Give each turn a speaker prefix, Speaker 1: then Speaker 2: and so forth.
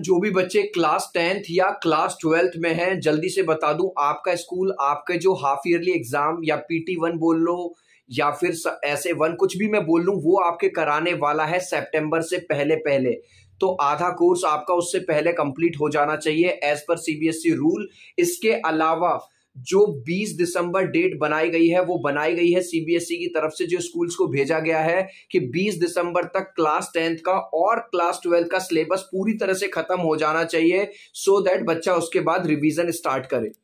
Speaker 1: जो भी बच्चे क्लास टेंथ या क्लास ट्वेल्थ में हैं जल्दी से बता दूं आपका स्कूल आपके जो हाफ ईयरली एग्जाम या पीटी वन बोल लो या फिर ऐसे वन कुछ भी मैं बोल लूँ वो आपके कराने वाला है सेप्टेम्बर से पहले पहले तो आधा कोर्स आपका उससे पहले कंप्लीट हो जाना चाहिए एज पर सी रूल इसके अलावा जो 20 दिसंबर डेट बनाई गई है वो बनाई गई है सीबीएसई e की तरफ से जो स्कूल्स को भेजा गया है कि 20 दिसंबर तक क्लास टेंथ का और क्लास ट्वेल्थ का सिलेबस पूरी तरह से खत्म हो जाना चाहिए सो so दैट बच्चा उसके बाद रिवीजन स्टार्ट करे